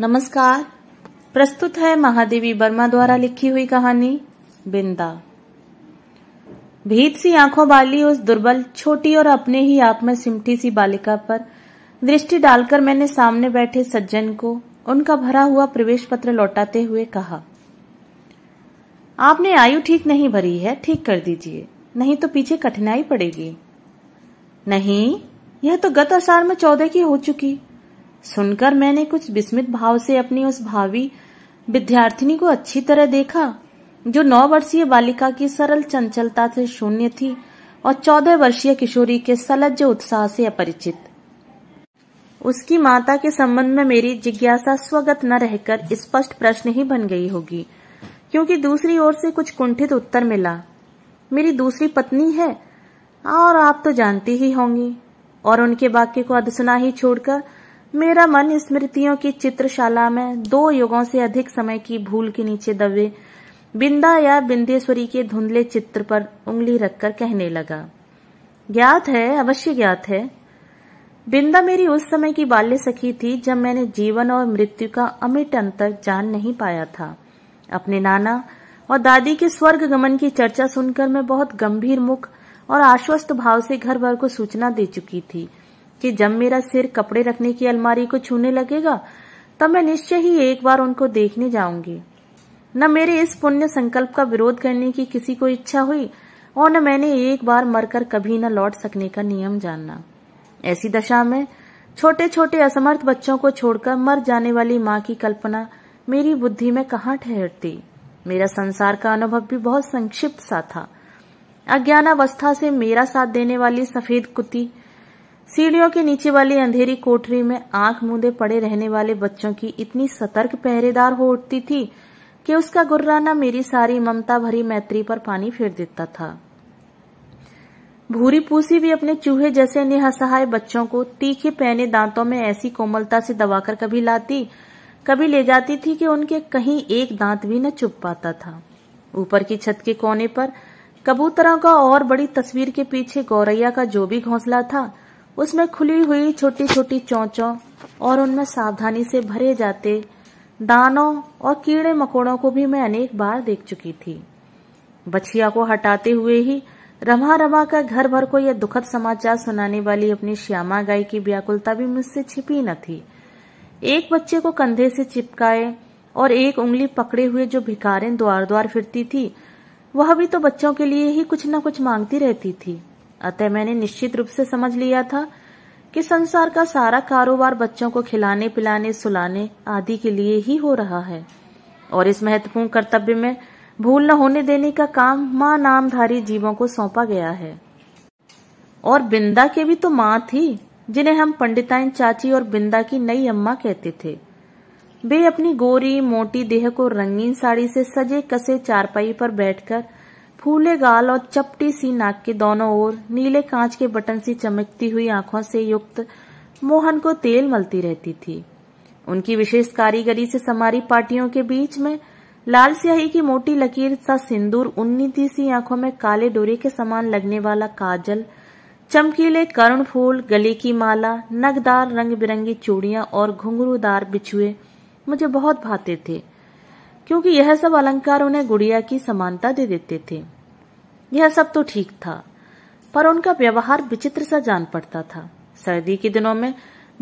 नमस्कार प्रस्तुत है महादेवी वर्मा द्वारा लिखी हुई कहानी बिंदा भीत सी आंखों वाली उस दुर्बल छोटी और अपने ही आप में सिमटी सी बालिका पर दृष्टि डालकर मैंने सामने बैठे सज्जन को उनका भरा हुआ प्रवेश पत्र लौटाते हुए कहा आपने आयु ठीक नहीं भरी है ठीक कर दीजिए नहीं तो पीछे कठिनाई पड़ेगी नहीं यह तो गत असार में चौदह की हो चुकी सुनकर मैंने कुछ विस्मित भाव से अपनी उस भावी विद्यार्थिनी को अच्छी तरह देखा जो नौ वर्षीय बालिका की सरल चंचलता से शून्य थी और चौदह वर्षीय किशोरी के सलज्ज उत्साह से अपरिचित उसकी माता के संबंध में मेरी जिज्ञासा स्वगत न रहकर स्पष्ट प्रश्न ही बन गई होगी क्योंकि दूसरी ओर से कुछ कुंठित उत्तर मिला मेरी दूसरी पत्नी है और आप तो जानती ही होंगी और उनके वाक्य को अधसुना ही छोड़कर मेरा मन स्मृतियों की चित्रशाला में दो युगों से अधिक समय की भूल के नीचे दबे बिंदा या बिंदेश्वरी के धुंधले चित्र पर उंगली रखकर कहने लगा ज्ञात है अवश्य ज्ञात है बिंदा मेरी उस समय की बाल्य सखी थी जब मैंने जीवन और मृत्यु का अमिट अंतर जान नहीं पाया था अपने नाना और दादी के स्वर्ग गमन की चर्चा सुनकर मैं बहुत गंभीर मुख और आश्वस्त भाव से घर भर को सूचना दे चुकी थी कि जब मेरा सिर कपड़े रखने की अलमारी को छूने लगेगा तब मैं निश्चय ही एक बार उनको देखने जाऊंगी न मेरे इस पुण्य संकल्प का विरोध करने की किसी को इच्छा हुई और न मैंने एक बार मरकर कभी न लौट सकने का नियम जानना ऐसी दशा में छोटे छोटे असमर्थ बच्चों को छोड़कर मर जाने वाली माँ की कल्पना मेरी बुद्धि में कहा ठहरती मेरा संसार का अनुभव भी बहुत संक्षिप्त सा था अज्ञान अवस्था से मेरा साथ देने वाली सफेद कुत्ती सीढ़ियों के नीचे वाली अंधेरी कोठरी में आंख मूंदे पड़े रहने वाले बच्चों की इतनी सतर्क पहरेदार हो उठती थी कि उसका गुर्राना मेरी सारी ममता भरी मैत्री पर पानी फेर देता था भूरी पूसी भी अपने चूहे जैसे निहसहाय बच्चों को तीखे पहने दांतों में ऐसी कोमलता से दबाकर कभी लाती कभी ले जाती थी कि उनके कहीं एक दांत भी न चुप पाता था ऊपर की छत के कोने पर कबूतरों का और बड़ी तस्वीर के पीछे गौरैया का जो भी घोंसला था उसमें खुली हुई छोटी छोटी चौचों और उनमें सावधानी से भरे जाते दानों और कीड़े मकोड़ों को भी मैं अनेक बार देख चुकी थी बछिया को हटाते हुए ही रमा रमा का घर भर को यह दुखद समाचार सुनाने वाली अपनी श्यामा गाय की व्याकुलता भी मुझसे छिपी न थी एक बच्चे को कंधे से चिपकाए और एक उंगली पकड़े हुए जो भिखारिन द्वार द्वार फिरती थी वह भी तो बच्चों के लिए ही कुछ न कुछ मांगती रहती थी अतः मैंने निश्चित रूप से समझ लिया था कि संसार का सारा कारोबार बच्चों को खिलाने पिलाने सुलाने आदि के लिए ही हो रहा है और इस महत्वपूर्ण कर्तव्य में भूल न होने देने का काम माँ नामधारी जीवों को सौंपा गया है और बिंदा के भी तो माँ थी जिन्हें हम पंडिताइन चाची और बिंदा की नई अम्मा कहते थे वे अपनी गोरी मोटी देह को रंगीन साड़ी से सजे कसे चारपाई पर बैठकर फूले गाल और चपटी सी नाक के दोनों ओर नीले कांच के बटन से चमकती हुई आंखों से युक्त मोहन को तेल मलती रहती थी उनकी विशेष कारीगरी से समारी पार्टियों के बीच में लाल स्याही की मोटी लकीर सा सिंदूर उन्नीती सी आंखों में काले डोरे के समान लगने वाला काजल चमकीले करण फूल गले की माला नगदार रंग बिरंगी चूड़ियां और घुंघरूदार बिछुए मुझे बहुत भाते थे क्योंकि यह सब अलंकार उन्हें गुड़िया की समानता दे देते थे यह सब तो ठीक था पर उनका व्यवहार विचित्र सा जान पड़ता था सर्दी के दिनों में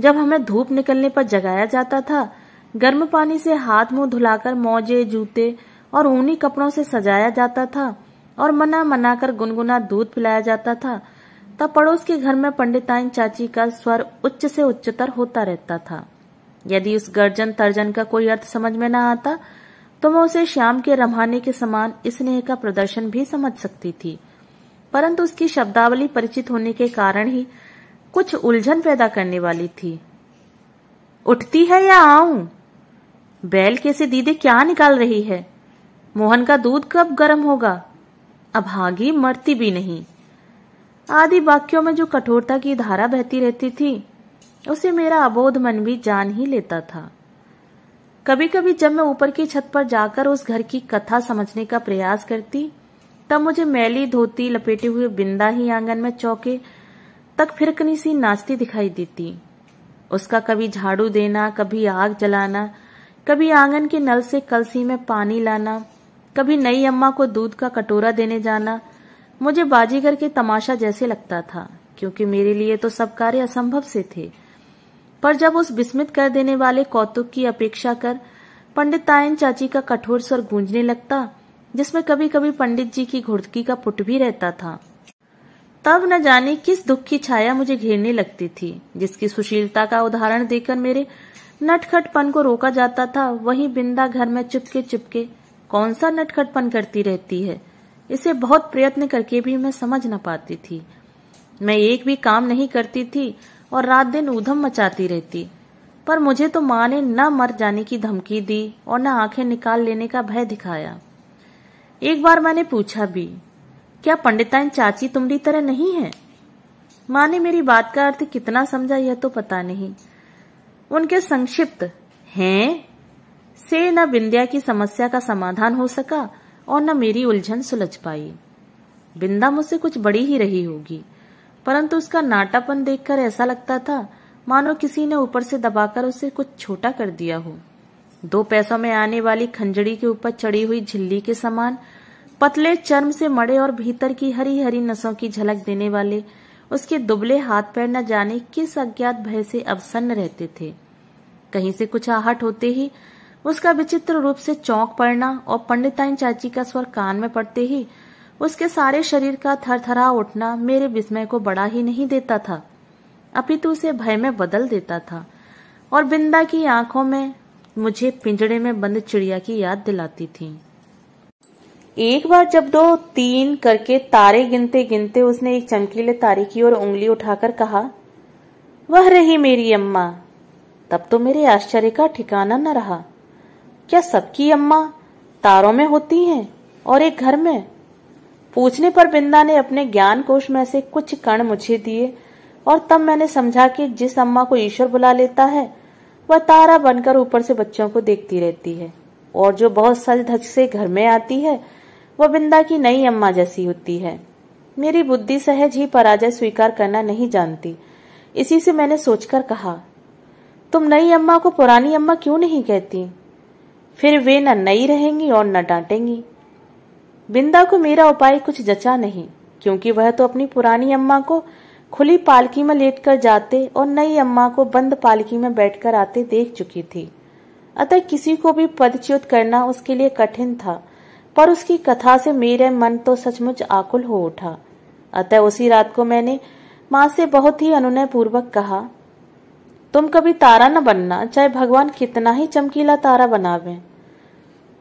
जब हमें धूप निकलने पर जगाया जाता था गर्म पानी से हाथ मुंह धुलाकर मौजे जूते और ऊनी कपड़ों से सजाया जाता था और मना मना कर गुनगुना दूध पिलाया जाता था तब पड़ोस के घर में पंडिताइन चाची का स्वर उच्च से उच्चतर होता रहता था यदि उस गर्जन तर्जन का कोई अर्थ समझ में न आता तो वह उसे श्याम के रमाने के समान स्नेह का प्रदर्शन भी समझ सकती थी परंतु उसकी शब्दावली परिचित होने के कारण ही कुछ उलझन पैदा करने वाली थी उठती है या आऊं बैल कैसे दीदी क्या निकाल रही है मोहन का दूध कब गर्म होगा अभागी मरती भी नहीं आदि वाक्यों में जो कठोरता की धारा बहती रहती थी उसे मेरा अबोध मन भी जान ही लेता था कभी कभी जब मैं ऊपर की छत पर जाकर उस घर की कथा समझने का प्रयास करती तब मुझे मैली धोती लपेटे हुए बिंदा ही आंगन में चौके तक फिरकनी सी नाचती दिखाई देती उसका कभी झाड़ू देना कभी आग जलाना कभी आंगन के नल से कलसी में पानी लाना कभी नई अम्मा को दूध का कटोरा देने जाना मुझे बाजीगर के तमाशा जैसे लगता था क्योंकि मेरे लिए तो सब कार्य असंभव से थे पर जब उस विस्मित कर देने वाले कौतुक की अपेक्षा कर पंडितायन चाची का कठोर स्वर गूंजने लगता जिसमें कभी कभी पंडित जी की घुड़की का पुट भी रहता था तब न जाने किस दुख की छाया मुझे घेरने लगती थी जिसकी सुशीलता का उदाहरण देकर मेरे नटखटपन को रोका जाता था वही बिंदा घर में चिपके चिपके कौन सा नटखटपन करती रहती है इसे बहुत प्रयत्न करके भी मैं समझ न पाती थी मैं एक भी काम नहीं करती थी और रात दिन ऊधम मचाती रहती पर मुझे तो माँ ने न मर जाने की धमकी दी और न आंखें निकाल लेने का भय दिखाया एक बार मैंने पूछा भी क्या पंडिताइन चाची तुम्हारी तरह नहीं है माँ ने मेरी बात का अर्थ कितना समझा यह तो पता नहीं उनके संक्षिप्त हैं से न बिंदिया की समस्या का समाधान हो सका और न मेरी उलझन सुलझ पाई बिंदा मुझसे कुछ बड़ी ही रही होगी परंतु उसका नाटापन देखकर ऐसा लगता था मानो किसी ने ऊपर से दबाकर उसे कुछ छोटा कर दिया हो दो पैसों में आने वाली खंजड़ी के ऊपर चढ़ी हुई झिल्ली के समान पतले चर्म से मड़े और भीतर की हरी हरी नसों की झलक देने वाले उसके दुबले हाथ पैर न जाने किस अज्ञात भय से अवसन्न रहते थे कहीं से कुछ आहट होते ही उसका विचित्र रूप से चौंक पड़ना और पंडिताइन चाची का स्वर कान में पड़ते ही उसके सारे शरीर का थरथरा उठना मेरे विस्मय को बड़ा ही नहीं देता था अपितु उसे भय में बदल देता था और बिंदा की आंखों में मुझे पिंजड़े में बंद चिड़िया की याद दिलाती थी एक बार जब दो तीन करके तारे गिनते गिनते उसने एक चमकीले तारे की ओर उंगली उठाकर कहा वह रही मेरी अम्मा तब तो मेरे आश्चर्य का ठिकाना न रहा क्या सबकी अम्मा तारों में होती हैं और एक घर में पूछने पर बिंदा ने अपने ज्ञान कोश में से कुछ कण मुझे दिए और तब मैंने समझा कि जिस अम्मा को ईश्वर बुला लेता है वह तारा बनकर ऊपर से बच्चों को देखती रहती है और जो बहुत सज धज से घर में आती है वह बिंदा की नई अम्मा जैसी होती है मेरी बुद्धि सहज ही पराजय स्वीकार करना नहीं जानती इसी से मैंने सोचकर कहा तुम नई अम्मा को पुरानी अम्मा क्यों नहीं कहती फिर वे न नई रहेंगी और न डांटेंगी बिंदा को मेरा उपाय कुछ जचा नहीं क्योंकि वह तो अपनी पुरानी अम्मा को खुली पालकी में लेटकर जाते और नई अम्मा को बंद पालकी में बैठकर आते देख चुकी थी अतः किसी को भी पदच्युत करना उसके लिए कठिन था पर उसकी कथा से मेरे मन तो सचमुच आकुल हो उठा अतः उसी रात को मैंने माँ से बहुत ही अनुनय पूर्वक कहा तुम कभी तारा न बनना चाहे भगवान कितना ही चमकीला तारा बनावे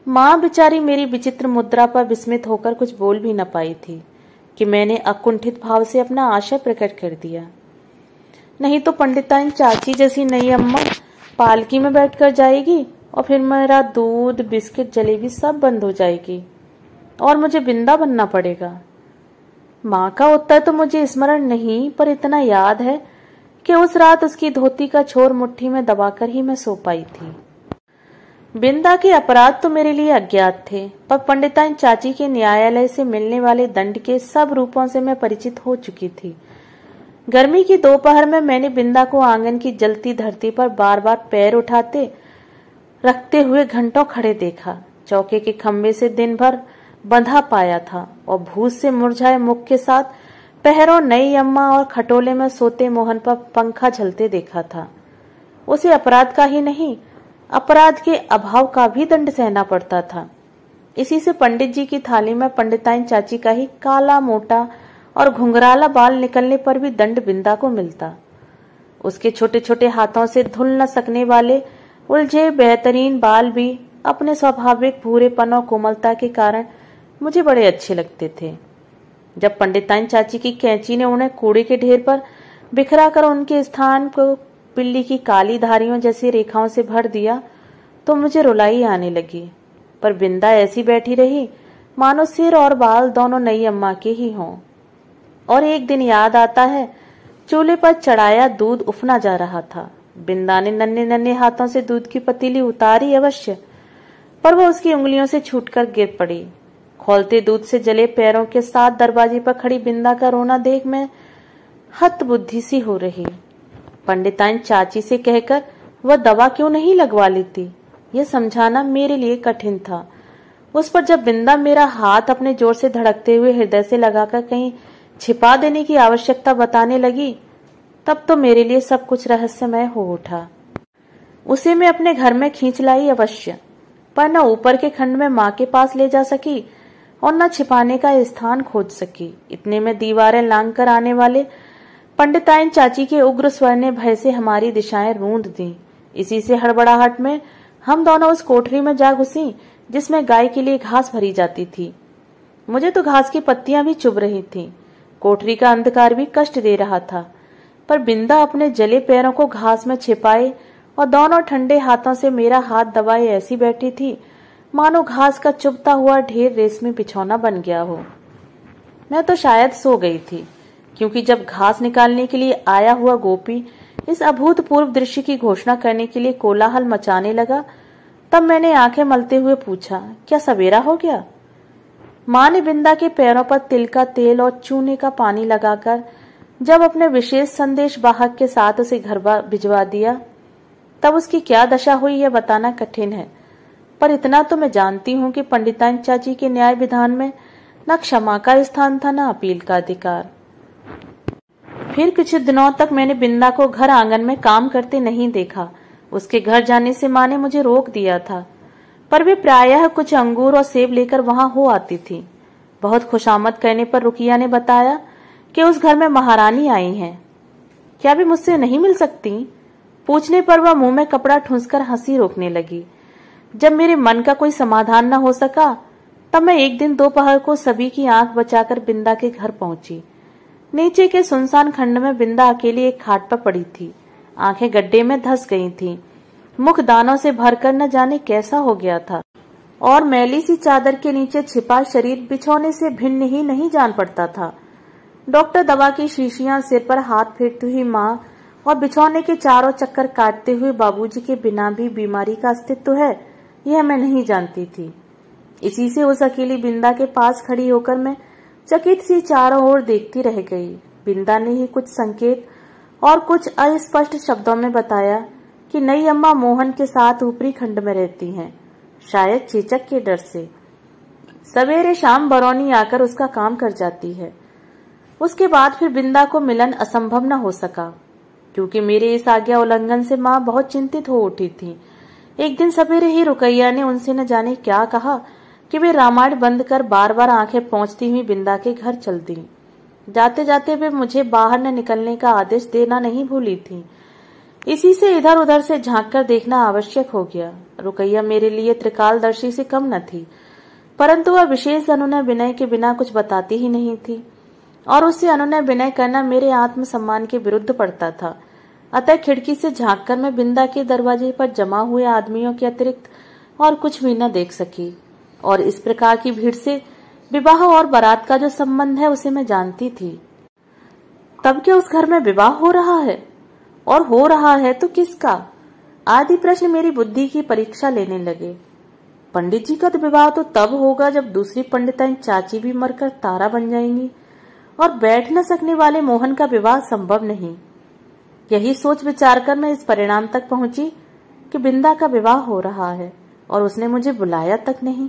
माँ बिचारी मेरी विचित्र मुद्रा पर विस्मित होकर कुछ बोल भी न पाई थी कि मैंने अकुंठित भाव से अपना आशय प्रकट कर दिया नहीं तो पंडिताइन चाची जैसी नई अम्मा पालकी में बैठकर जाएगी और फिर मेरा दूध बिस्किट जलेबी सब बंद हो जाएगी और मुझे बिंदा बनना पड़ेगा माँ का उत्तर तो मुझे स्मरण नहीं पर इतना याद है कि उस रात उसकी धोती का छोर मुट्ठी में दबाकर ही मैं सो पाई थी बिंदा के अपराध तो मेरे लिए अज्ञात थे पर पंडिताइन चाची के न्यायालय से मिलने वाले दंड के सब रूपों से मैं परिचित हो चुकी थी गर्मी की दोपहर में मैंने बिंदा को आंगन की जलती धरती पर बार बार पैर उठाते रखते हुए घंटों खड़े देखा चौके के खम्भे से दिन भर बंधा पाया था और भूस से मुरझाए मुख के साथ पहरों नई अम्मा और खटोले में सोते मोहन पर पंखा झलते देखा था उसे अपराध का ही नहीं अपराध के अभाव का भी दंड सहना पड़ता था इसी से पंडित जी की थाली में पंडिताइन चाची का ही काला मोटा और घुंघराला बाल निकलने पर भी दंड बिंदा को मिलता उसके छोटे छोटे हाथों से धुल न सकने वाले उलझे बेहतरीन बाल भी अपने स्वाभाविक भूरेपन और कोमलता के कारण मुझे बड़े अच्छे लगते थे जब पंडिताइन चाची की कैंची ने उन्हें कूड़े के ढेर पर बिखरा कर उनके स्थान को पिल्ली की काली धारियों जैसी रेखाओं से भर दिया तो मुझे रुलाई आने लगी पर बिंदा ऐसी बैठी रही मानो सिर और बाल दोनों नई अम्मा के ही हों और एक दिन याद आता है चूल्हे पर चढ़ाया दूध उफना जा रहा था बिंदा ने नन्हे नन्हे हाथों से दूध की पतीली उतारी अवश्य पर वह उसकी उंगलियों से छूटकर गिर पड़ी खोलते दूध से जले पैरों के साथ दरवाजे पर खड़ी बिंदा का रोना देख मैं हत बुद्धि सी हो रही पंडिताइन चाची से कहकर वह दवा क्यों नहीं लगवा लेती यह समझाना मेरे लिए कठिन था उस पर जब बिंदा मेरा हाथ अपने जोर से धड़कते हुए हृदय से लगाकर कहीं छिपा देने की आवश्यकता बताने लगी तब तो मेरे लिए सब कुछ रहस्यमय हो उठा उसे मैं अपने घर में खींच लाई अवश्य पर न ऊपर के खंड में माँ के पास ले जा सकी और न छिपाने का स्थान खोज सकी इतने में दीवारें लांग कर आने वाले पंडिताइन चाची के उग्र स्वर ने भय से हमारी दिशाएं रूंद दी इसी से हड़बड़ाहट में हम दोनों उस कोठरी में जा घुसी जिसमें गाय के लिए घास भरी जाती थी मुझे तो घास की पत्तियां भी चुभ रही थी कोठरी का अंधकार भी कष्ट दे रहा था पर बिंदा अपने जले पैरों को घास में छिपाए और दोनों ठंडे हाथों से मेरा हाथ दबाए ऐसी बैठी थी मानो घास का चुभता हुआ ढेर रेशमी बिछौना बन गया हो मैं तो शायद सो गई थी क्योंकि जब घास निकालने के लिए आया हुआ गोपी इस अभूतपूर्व दृश्य की घोषणा करने के लिए कोलाहल मचाने लगा तब मैंने आंखें मलते हुए पूछा क्या सवेरा हो गया माँ ने बिंदा के पैरों पर तिल का तेल और चूने का पानी लगाकर जब अपने विशेष संदेश बाहक के साथ उसे घर भिजवा दिया तब उसकी क्या दशा हुई यह बताना कठिन है पर इतना तो मैं जानती हूँ कि पंडिताइन चाची के न्याय विधान में न क्षमा का स्थान था न अपील का अधिकार फिर कुछ दिनों तक मैंने बिंदा को घर आंगन में काम करते नहीं देखा उसके घर जाने से माँ ने मुझे रोक दिया था पर वे प्रायः कुछ अंगूर और सेब लेकर वहां हो आती थी बहुत खुशामद कहने पर रुकिया ने बताया कि उस घर में महारानी आई हैं क्या वे मुझसे नहीं मिल सकती पूछने पर वह मुंह में कपड़ा ठूंसकर हंसी रोकने लगी जब मेरे मन का कोई समाधान न हो सका तब मैं एक दिन दोपहर को सभी की आंख बचाकर बिंदा के घर पहुंची नीचे के सुनसान खंड में बिंदा अकेली एक खाट पर पड़ी थी आंखें गड्ढे में धस गई थी मुख दानों से भरकर न जाने कैसा हो गया था और मैली सी चादर के नीचे छिपा शरीर बिछौने से भिन्न ही नहीं जान पड़ता था डॉक्टर दवा की शीशियां सिर पर हाथ फेरती हुई माँ और बिछौने के चारों चक्कर काटते हुए बाबूजी के बिना भी बीमारी का अस्तित्व है यह मैं नहीं जानती थी इसी से उस अकेली बिंदा के पास खड़ी होकर मैं चकित सी चारों ओर देखती रह गई बिंदा ने ही कुछ संकेत और कुछ अस्पष्ट शब्दों में बताया कि नई अम्मा मोहन के साथ ऊपरी खंड में रहती हैं शायद चेचक के डर से सवेरे शाम बरौनी आकर उसका काम कर जाती है उसके बाद फिर बिंदा को मिलन असंभव न हो सका क्योंकि मेरे इस आज्ञा उल्लंघन से माँ बहुत चिंतित हो उठी थी एक दिन सवेरे ही रुकैया ने उनसे न जाने क्या कहा कि वे रामायण बंद कर बार बार आंखें पहुंचती हुई बिंदा के घर चल दी जाते जाते वे मुझे बाहर न निकलने का आदेश देना नहीं भूली थी इसी से इधर उधर से झांक कर देखना आवश्यक हो गया रुकैया मेरे लिए त्रिकालदर्शी से कम न थी परंतु वह विशेष अनुनय विनय के बिना कुछ बताती ही नहीं थी और उससे अनुनय विनय करना मेरे आत्मसम्मान के विरुद्ध पड़ता था अतः खिड़की से झांक कर मैं बिंदा के दरवाजे पर जमा हुए आदमियों के अतिरिक्त और कुछ भी न देख सकी और इस प्रकार की भीड़ से विवाह और बारात का जो संबंध है उसे मैं जानती थी तब क्या उस घर में विवाह हो रहा है और हो रहा है तो किसका आदि प्रश्न मेरी बुद्धि की परीक्षा लेने लगे पंडित जी का तो विवाह तो तब होगा जब दूसरी पंडिताइन चाची भी मरकर तारा बन जाएंगी और बैठ न सकने वाले मोहन का विवाह संभव नहीं यही सोच विचार कर मैं इस परिणाम तक पहुंची कि बिंदा का विवाह हो रहा है और उसने मुझे बुलाया तक नहीं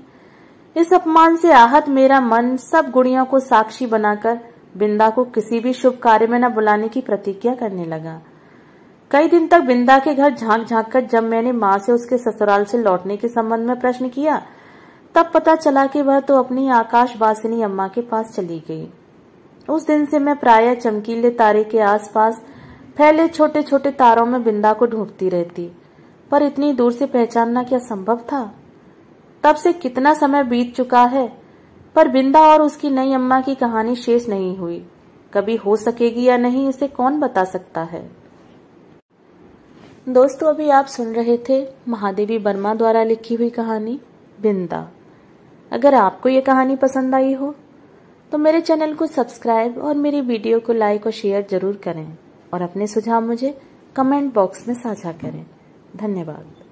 इस अपमान से आहत मेरा मन सब गुड़ियों को साक्षी बनाकर बिंदा को किसी भी शुभ कार्य में न बुलाने की प्रतिज्ञा करने लगा कई दिन तक बिंदा के घर झांक झांक कर जब मैंने माँ से उसके ससुराल से लौटने के संबंध में प्रश्न किया तब पता चला कि वह तो अपनी आकाशवासिनी अम्मा के पास चली गई उस दिन से मैं प्राय चमकीले तारे के आसपास फैले छोटे छोटे तारों में बिंदा को ढूंढती रहती पर इतनी दूर से पहचानना क्या संभव था तब से कितना समय बीत चुका है पर बिंदा और उसकी नई अम्मा की कहानी शेष नहीं हुई कभी हो सकेगी या नहीं इसे कौन बता सकता है दोस्तों अभी आप सुन रहे थे महादेवी वर्मा द्वारा लिखी हुई कहानी बिंदा अगर आपको ये कहानी पसंद आई हो तो मेरे चैनल को सब्सक्राइब और मेरी वीडियो को लाइक और शेयर जरूर करें और अपने सुझाव मुझे कमेंट बॉक्स में साझा करें धन्यवाद